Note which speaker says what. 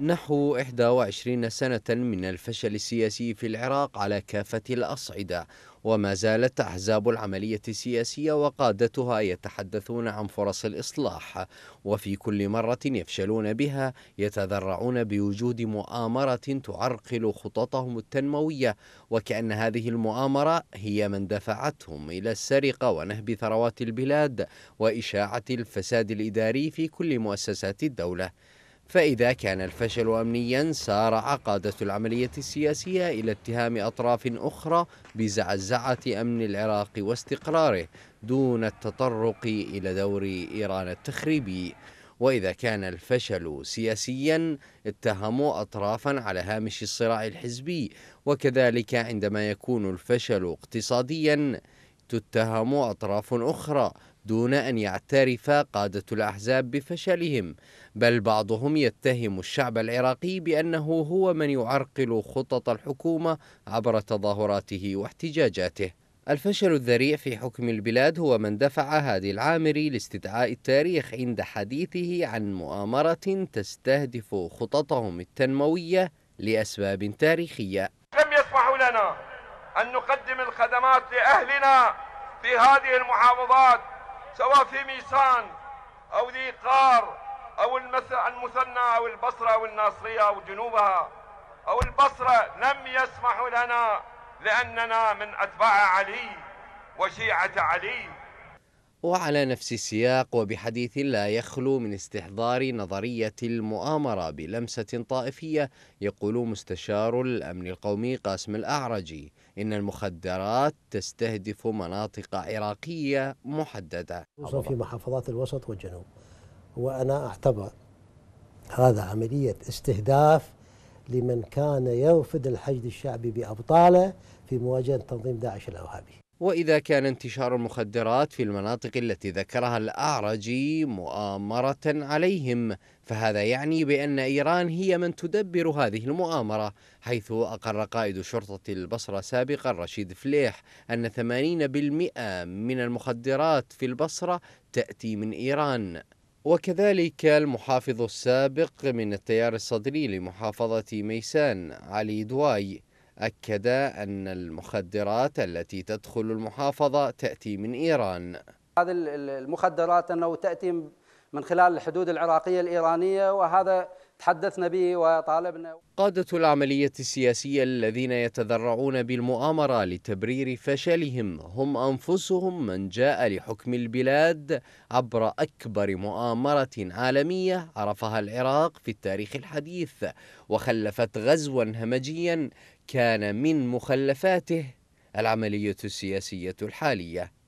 Speaker 1: نحو 21 سنة من الفشل السياسي في العراق على كافة الأصعدة وما زالت أحزاب العملية السياسية وقادتها يتحدثون عن فرص الإصلاح وفي كل مرة يفشلون بها يتذرعون بوجود مؤامرة تعرقل خططهم التنموية وكأن هذه المؤامرة هي من دفعتهم إلى السرقة ونهب ثروات البلاد وإشاعة الفساد الإداري في كل مؤسسات الدولة فإذا كان الفشل أمنيا سارع قادة العملية السياسية إلى اتهام أطراف أخرى بزعزعة أمن العراق واستقراره دون التطرق إلى دور إيران التخريبي وإذا كان الفشل سياسيا اتهموا أطرافا على هامش الصراع الحزبي وكذلك عندما يكون الفشل اقتصاديا تتهم أطراف أخرى دون أن يعترف قادة الأحزاب بفشلهم بل بعضهم يتهم الشعب العراقي بأنه هو من يعرقل خطط الحكومة عبر تظاهراته واحتجاجاته الفشل الذريع في حكم البلاد هو من دفع هادي العامري لاستدعاء التاريخ عند حديثه عن مؤامرة تستهدف خططهم التنموية لأسباب تاريخية لم يسمحوا
Speaker 2: لنا أن نقدم الخدمات لأهلنا في هذه المحافظات سواء في ميسان أو ذي قار أو المثنى أو البصرة أو الناصرية أو جنوبها أو البصرة لم يسمحوا لنا لأننا من أتباع علي وشيعة علي
Speaker 1: وعلى نفس السياق وبحديث لا يخلو من استحضار نظرية المؤامرة بلمسة طائفية يقول مستشار الأمن القومي قاسم الأعرجي إن المخدرات تستهدف مناطق عراقية محددة في محافظات الوسط والجنوب وأنا أعتبر هذا عملية استهداف لمن كان يرفض الحشد الشعبي بأبطاله في مواجهة تنظيم داعش الأوهابي وإذا كان انتشار المخدرات في المناطق التي ذكرها الأعرجي مؤامرة عليهم فهذا يعني بأن إيران هي من تدبر هذه المؤامرة حيث أقر قائد شرطة البصرة سابقا رشيد فليح أن 80% من المخدرات في البصرة تأتي من إيران وكذلك المحافظ السابق من التيار الصدري لمحافظة ميسان علي دواي أكد أن المخدرات التي تدخل المحافظة تأتي من إيران هذه المخدرات أنه تأتي من خلال الحدود العراقية الإيرانية وهذا تحدثنا به وطالبنا قادة العملية السياسية الذين يتذرعون بالمؤامرة لتبرير فشلهم هم أنفسهم من جاء لحكم البلاد عبر أكبر مؤامرة عالمية عرفها العراق في التاريخ الحديث وخلفت غزوا همجيا كان من مخلفاته العملية السياسية الحالية